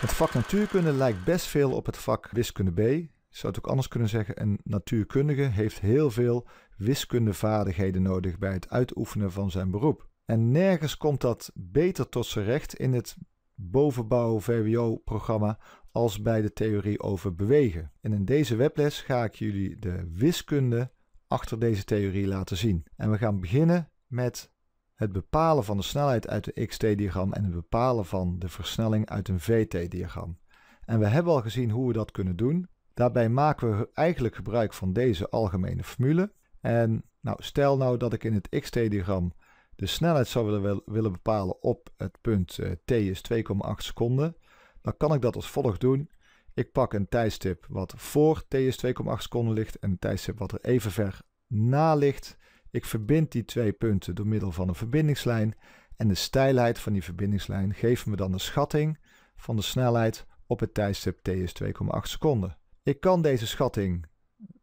Het vak natuurkunde lijkt best veel op het vak wiskunde B. Ik zou het ook anders kunnen zeggen, een natuurkundige heeft heel veel wiskundevaardigheden nodig bij het uitoefenen van zijn beroep. En nergens komt dat beter tot zijn recht in het bovenbouw VWO-programma als bij de theorie over bewegen. En in deze webles ga ik jullie de wiskunde achter deze theorie laten zien. En we gaan beginnen met het bepalen van de snelheid uit een xt-diagram en het bepalen van de versnelling uit een vt-diagram. En we hebben al gezien hoe we dat kunnen doen. Daarbij maken we eigenlijk gebruik van deze algemene formule. En nou, stel nou dat ik in het xt-diagram de snelheid zou willen, bepalen op het punt eh, t is 2,8 seconden. Dan kan ik dat als volgt doen. Ik pak een tijdstip wat voor t is 2,8 seconden ligt en een tijdstip wat er even ver na ligt. Ik verbind die twee punten door middel van een verbindingslijn en de stijlheid van die verbindingslijn geeft me dan een schatting van de snelheid op het tijdstip t is 2,8 seconden. Ik kan deze schatting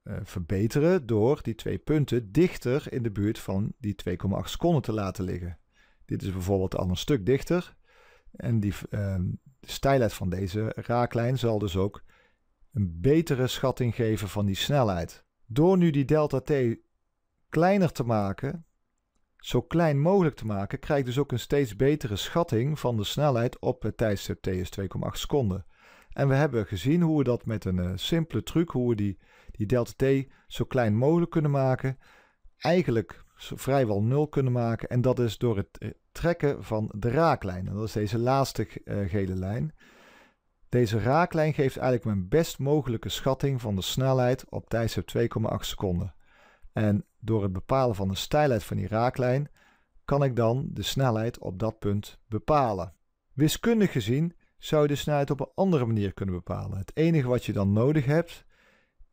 eh, verbeteren door die twee punten dichter in de buurt van die 2,8 seconden te laten liggen. Dit is bijvoorbeeld al een stuk dichter en die, uh, de steilheid van deze raaklijn zal dus ook een betere schatting geven van die snelheid. Door nu die delta t kleiner te maken, zo klein mogelijk te maken, krijg je dus ook een steeds betere schatting van de snelheid op het tijdstip t is 2,8 seconden. En we hebben gezien hoe we dat met een eh, simpele truc, hoe we die, die delta t zo klein mogelijk kunnen maken, eigenlijk vrijwel nul kunnen maken. En dat is door het eh, trekken van de raaklijn. En dat is deze laatste eh, gele lijn. Deze raaklijn geeft eigenlijk mijn best mogelijke schatting van de snelheid op tijdstip 2,8 seconden. En door het bepalen van de stijlheid van die raaklijn kan ik dan de snelheid op dat punt bepalen. Wiskundig gezien zou je de snelheid op een andere manier kunnen bepalen. Het enige wat je dan nodig hebt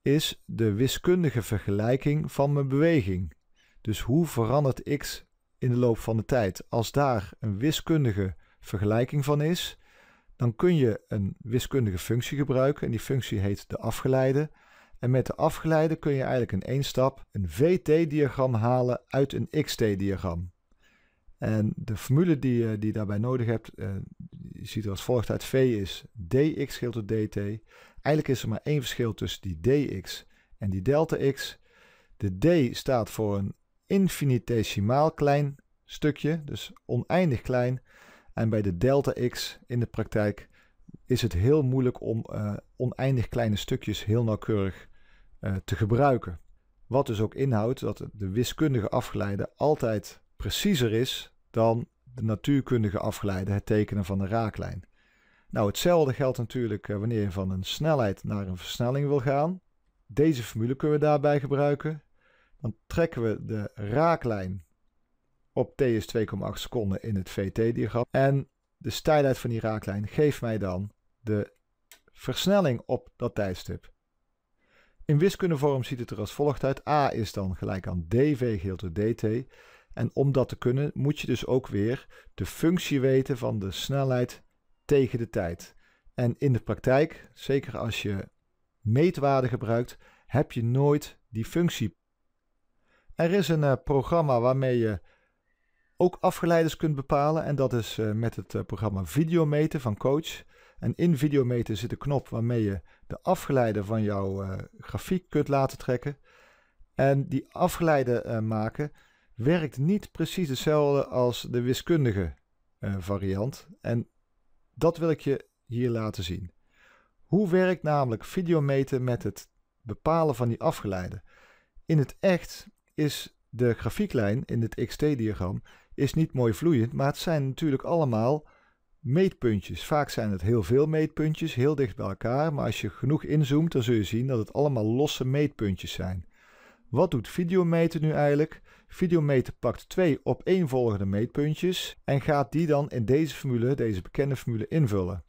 is de wiskundige vergelijking van mijn beweging. Dus hoe verandert x in de loop van de tijd? Als daar een wiskundige vergelijking van is, dan kun je een wiskundige functie gebruiken en die functie heet de afgeleide. En met de afgeleide kun je eigenlijk in één stap een VT-diagram halen uit een XT-diagram. En de formule die je, die daarbij nodig hebt, eh, je ziet er als volgt uit. V is dx scheelt tot dt. Eigenlijk is er maar één verschil tussen die dx en die delta x. De d staat voor een infinitesimaal klein stukje, dus oneindig klein. En bij de delta x in de praktijk is het heel moeilijk om eh, oneindig kleine stukjes heel nauwkeurig eh, te gebruiken. Wat dus ook inhoudt dat de wiskundige afgeleide altijd preciezer is dan de natuurkundige afgeleide, het tekenen van de raaklijn. Nou, hetzelfde geldt natuurlijk eh, wanneer je van een snelheid naar een versnelling wil gaan. Deze formule kunnen we daarbij gebruiken. Dan trekken we de raaklijn op t is 2,8 seconden in het VT-diagram. En de stijlheid van die raaklijn geeft mij dan de versnelling op dat tijdstip. In wiskundevorm ziet het er als volgt uit. A is dan gelijk aan dv gedeeld door dt. En om dat te kunnen moet je dus ook weer de functie weten van de snelheid tegen de tijd. En in de praktijk, zeker als je meetwaarden gebruikt, heb je nooit die functie. Er is een eh, programma waarmee je ook afgeleiders kunt bepalen en dat is eh, met het eh, programma Videometen van Coach. En in Videometer zit een knop waarmee je de afgeleide van jouw eh, grafiek kunt laten trekken. En die afgeleide eh, maken werkt niet precies hetzelfde als de wiskundige eh, variant. En dat wil ik je hier laten zien. Hoe werkt namelijk Videometer met het bepalen van die afgeleide? In het echt is de grafieklijn in het XT-diagram is niet mooi vloeiend, maar het zijn natuurlijk allemaal meetpuntjes. Vaak zijn het heel veel meetpuntjes, heel dicht bij elkaar, maar als je genoeg inzoomt, dan zul je zien dat het allemaal losse meetpuntjes zijn. Wat doet videometer nu eigenlijk? Videometer pakt twee opeenvolgende meetpuntjes en gaat die dan in deze formule, deze bekende formule, invullen.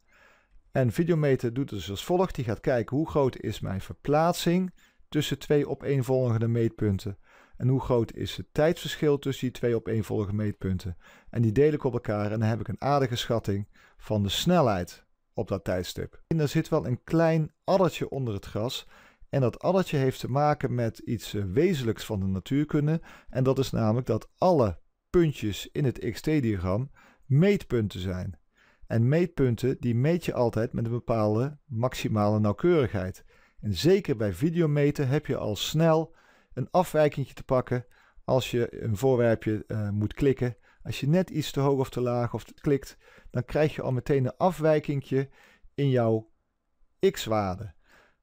En videometer doet dus als volgt, die gaat kijken hoe groot is mijn verplaatsing tussen twee opeenvolgende meetpunten. En hoe groot is het tijdsverschil tussen die twee opeenvolgende meetpunten? En die deel ik op elkaar en dan heb ik een aardige schatting van de snelheid op dat tijdstip. En er zit wel een klein addertje onder het gras. En dat addertje heeft te maken met iets eh, wezenlijks van de natuurkunde. En dat is namelijk dat alle puntjes in het xt-diagram meetpunten zijn. En meetpunten die meet je altijd met een bepaalde maximale nauwkeurigheid. En zeker bij videometen heb je al snel een afwijkingje te pakken als je een voorwerpje eh, moet klikken. Als je net iets te hoog of te laag of te klikt, dan krijg je al meteen een afwijkingje in jouw x-waarde.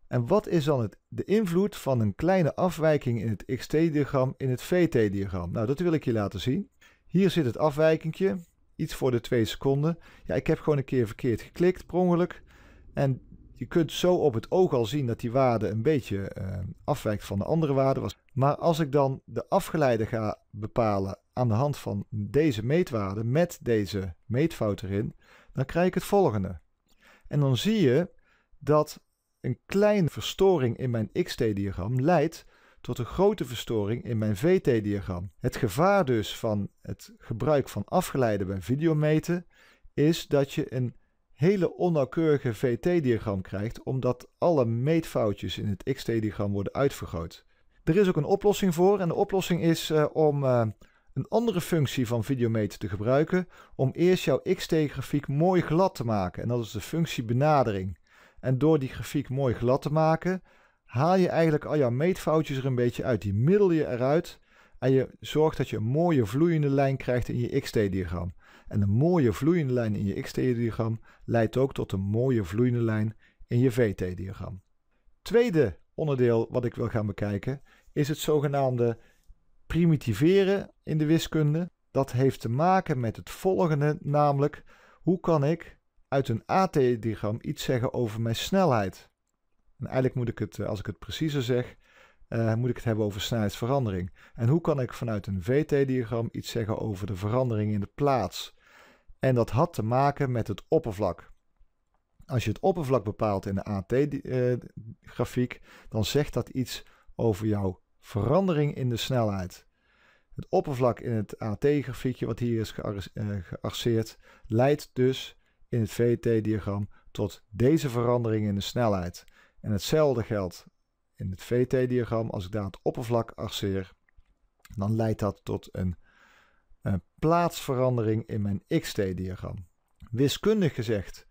En wat is dan het, de invloed van een kleine afwijking in het xt-diagram in het vt-diagram? Nou, dat wil ik je laten zien. Hier zit het afwijkingje, iets voor de 2 seconden. Ja, ik heb gewoon een keer verkeerd geklikt, per ongeluk. En je kunt zo op het oog al zien dat die waarde een beetje ehm, afwijkt van de andere waarde. Maar als ik dan de afgeleide ga bepalen aan de hand van deze meetwaarde met deze meetfout erin, dan krijg ik het volgende. En dan zie je dat een kleine verstoring in mijn xt-diagram leidt tot een grote verstoring in mijn VT-diagram. Het gevaar dus van het gebruik van afgeleide bij videometen is dat je een hele onnauwkeurige VT-diagram krijgt omdat alle meetfoutjes in het XT-diagram worden uitvergroot. Er is ook een oplossing voor en de oplossing is eh, om eh, een andere functie van Videomate te gebruiken om eerst jouw XT-grafiek mooi glad te maken en dat is de functie benadering. En door die grafiek mooi glad te maken haal je eigenlijk al jouw meetfoutjes er een beetje uit, die middel je eruit en je zorgt dat je een mooie vloeiende lijn krijgt in je XT-diagram. En een mooie vloeiende lijn in je XT-diagram leidt ook tot een mooie vloeiende lijn in je VT-diagram. Tweede onderdeel wat ik wil gaan bekijken is het zogenaamde primitiveren in de wiskunde. Dat heeft te maken met het volgende, namelijk hoe kan ik uit een AT-diagram iets zeggen over mijn snelheid? En eigenlijk moet ik het, eh, als ik het preciezer zeg, eh, moet ik het hebben over snelheidsverandering. En hoe kan ik vanuit een VT-diagram iets zeggen over de verandering in de plaats? En dat had te maken met het oppervlak. Als je het oppervlak bepaalt in de AT-grafiek, eh, dan zegt dat iets over jouw verandering in de snelheid. Het oppervlak in het AT-grafiekje, wat hier is gearseerd, eh, leidt dus in het VT-diagram tot deze verandering in de snelheid. En hetzelfde geldt in het VT-diagram. Als ik daar het oppervlak arceer, dan leidt dat tot een een plaatsverandering in mijn xt-diagram. Wiskundig gezegd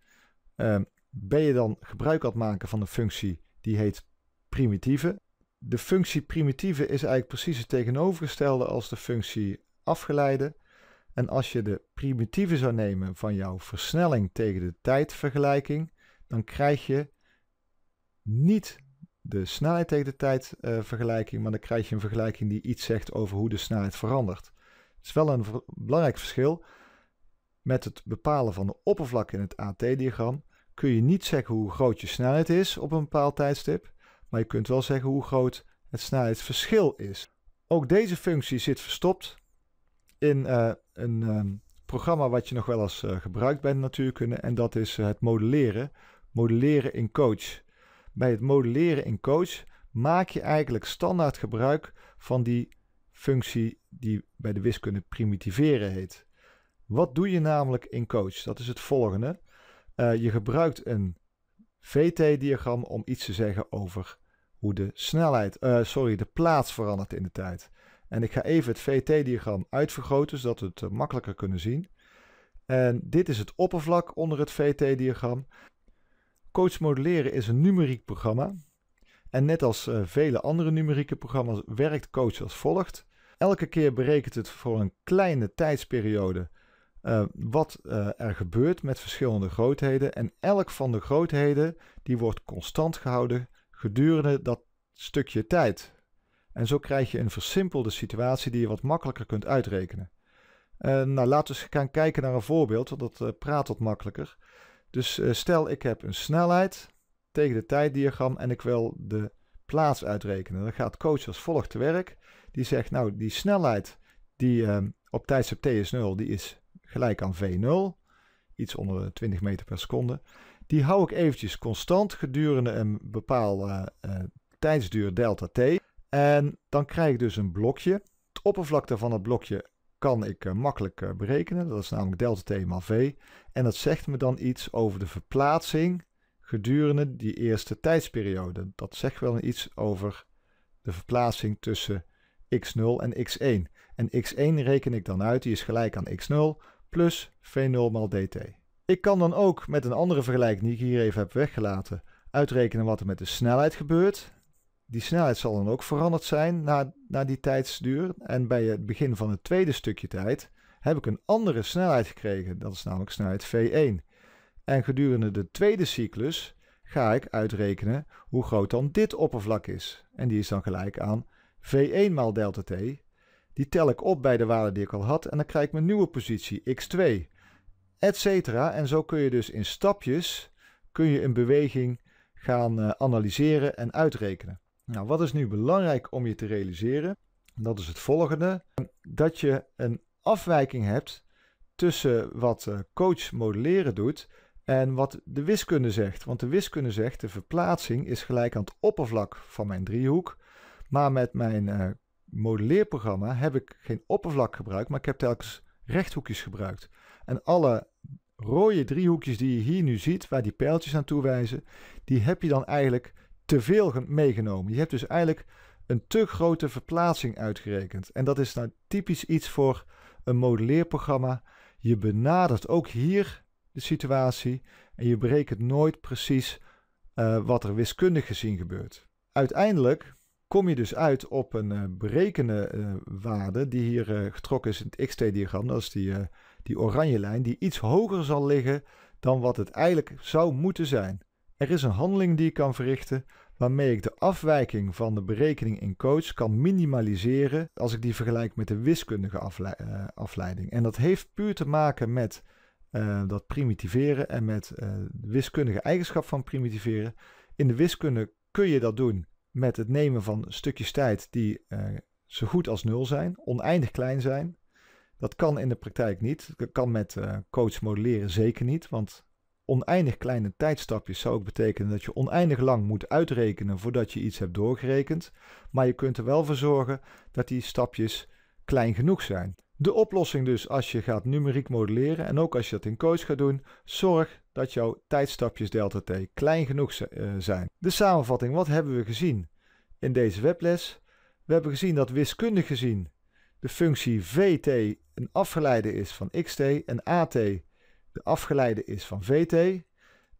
ehm, ben je dan gebruik aan het maken van een functie die heet primitieve. De functie primitieve is eigenlijk precies het tegenovergestelde als de functie afgeleide. En als je de primitieve zou nemen van jouw versnelling tegen de tijdvergelijking, dan krijg je niet de snelheid tegen de tijdvergelijking, vergelijking, maar dan krijg je een vergelijking die iets zegt over hoe de snelheid verandert. Het is wel een belangrijk verschil. Met het bepalen van de oppervlak in het AT-diagram kun je niet zeggen hoe groot je snelheid is op een bepaald tijdstip, maar je kunt wel zeggen hoe groot het snelheidsverschil is. Ook deze functie zit verstopt in eh, een ehm, programma wat je nog wel eens eh, gebruikt bij de natuurkunde en dat is eh, het modelleren. Modelleren in coach. Bij het modelleren in coach maak je eigenlijk standaard gebruik van die functie die bij de wiskunde primitiveren heet. Wat doe je namelijk in coach? Dat is het volgende. Eh, je gebruikt een VT-diagram om iets te zeggen over hoe de snelheid, eh, sorry, de plaats verandert in de tijd. En ik ga even het VT-diagram uitvergroten, zodat we het eh, makkelijker kunnen zien. En dit is het oppervlak onder het VT-diagram. Coach Modelleren is een numeriek programma. En net als vele andere numerieke programma's werkt Coach als volgt. Elke keer berekent het voor een kleine tijdsperiode eh, wat eh, er gebeurt met verschillende grootheden. En elk van de grootheden die wordt constant gehouden gedurende dat stukje tijd. En zo krijg je een versimpelde situatie die je wat makkelijker kunt uitrekenen. Eh, nou, laten we eens gaan kijken naar een voorbeeld, want dat praat wat makkelijker. Dus stel ik heb een snelheid tegen de tijddiagram en ik wil de plaats uitrekenen. Dan gaat coach als volgt te werk. Die zegt, nou, die snelheid die ehm, op tijdstip t is 0, die is gelijk aan v0. Iets onder de eh, 20 meter per seconde. Die hou ik eventjes constant gedurende een bepaalde eh, eh, tijdsduur delta t. En dan krijg ik dus een blokje. Het oppervlakte van het blokje kan ik makkelijk berekenen. Dat is namelijk delta t maal v. En dat zegt me dan iets over de verplaatsing gedurende die eerste tijdsperiode. Dat zegt wel iets over de verplaatsing tussen x0 en x1. En x1 reken ik dan uit, die is gelijk aan x0 plus v0 maal dt. Ik kan dan ook met een andere vergelijking die ik hier even heb weggelaten, uitrekenen wat er met de snelheid gebeurt. Die snelheid zal dan ook veranderd zijn na, na die tijdsduur. En bij het begin van het tweede stukje tijd heb ik een andere snelheid gekregen. Dat is namelijk snelheid v1. En gedurende de tweede cyclus ga ik uitrekenen hoe groot dan dit oppervlak is. En die is dan gelijk aan V1 maal delta t. Die tel ik op bij de waarde die ik al had en dan krijg ik mijn nieuwe positie x2, etc. En zo kun je dus in stapjes kun je een beweging gaan eh, analyseren en uitrekenen. Nou, wat is nu belangrijk om je te realiseren? Dat is het volgende. Dat je een afwijking hebt tussen wat eh, coach modelleren doet en wat de wiskunde zegt, want de wiskunde zegt de verplaatsing is gelijk aan het oppervlak van mijn driehoek. Maar met mijn uh, modelleerprogramma heb ik geen oppervlak gebruikt, maar ik heb telkens rechthoekjes gebruikt. En alle rode driehoekjes die je hier nu ziet, waar die pijltjes naartoe wijzen, die heb je dan eigenlijk te veel meegenomen. Je hebt dus eigenlijk een te grote verplaatsing uitgerekend. En dat is nou typisch iets voor een modelleerprogramma. Je benadert ook hier de situatie en je berekent nooit precies eh, wat er wiskundig gezien gebeurt. Uiteindelijk kom je dus uit op een uh, berekende eh, waarde die hier getrokken is in het xt-diagram. Dat is die, die oranje lijn die iets hoger zal liggen dan wat het eigenlijk zou moeten zijn. Er is een handeling die ik kan verrichten waarmee ik de afwijking van de berekening in coach kan minimaliseren als ik die vergelijk met de wiskundige afleiding. En dat heeft puur te maken met eh, dat primitiveren en met de eh, wiskundige eigenschap van primitiveren. In de wiskunde kun je dat doen met het nemen van stukjes tijd die eh, zo goed als nul zijn, oneindig klein zijn. Dat kan in de praktijk niet. Dat kan met coach modelleren zeker niet, want oneindig kleine tijdstapjes zou ook betekenen dat je oneindig lang moet uitrekenen voordat je iets hebt doorgerekend. Maar je kunt er wel voor zorgen dat die stapjes klein genoeg zijn. De oplossing dus als je gaat numeriek modelleren en ook als je dat in Coach gaat doen, zorg dat jouw tijdstapjes delta t klein genoeg eh, zijn. De samenvatting, wat hebben we gezien in deze webles? We hebben gezien dat wiskundig gezien de functie vt een afgeleide is van xt en at de afgeleide is van vt.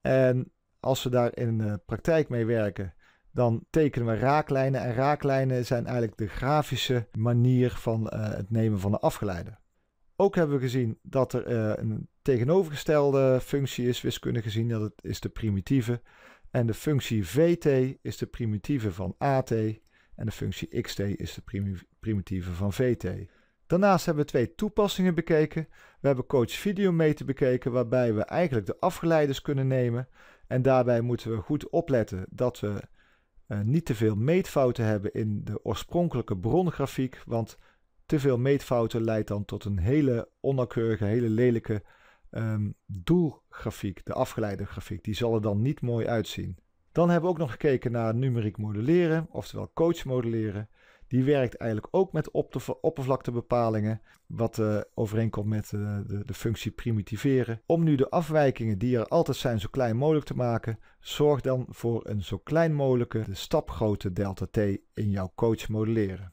En als we daar in de eh, praktijk mee werken, dan tekenen we raaklijnen. En raaklijnen zijn eigenlijk de grafische manier van eh, het nemen van de afgeleide. Ook hebben we gezien dat er eh, een tegenovergestelde functie is, wiskundig gezien, dat het is de primitieve. En de functie vt is de primitieve van at en de functie xt is de primitieve van vt. Daarnaast hebben we twee toepassingen bekeken. We hebben coach videometer bekeken waarbij we eigenlijk de afgeleiders kunnen nemen. En daarbij moeten we goed opletten dat we eh, niet te veel meetfouten hebben in de oorspronkelijke brongrafiek, want te veel meetfouten leidt dan tot een hele onnauwkeurige, hele lelijke ehm, doelgrafiek, de afgeleide grafiek. Die zal er dan niet mooi uitzien. Dan hebben we ook nog gekeken naar numeriek modelleren, oftewel coach modelleren. Die werkt eigenlijk ook met de oppervlaktebepalingen, wat eh, overeenkomt met eh, de, de, functie primitiveren. Om nu de afwijkingen die er altijd zijn zo klein mogelijk te maken, zorg dan voor een zo klein mogelijke stapgrootte delta t in jouw coach modelleren.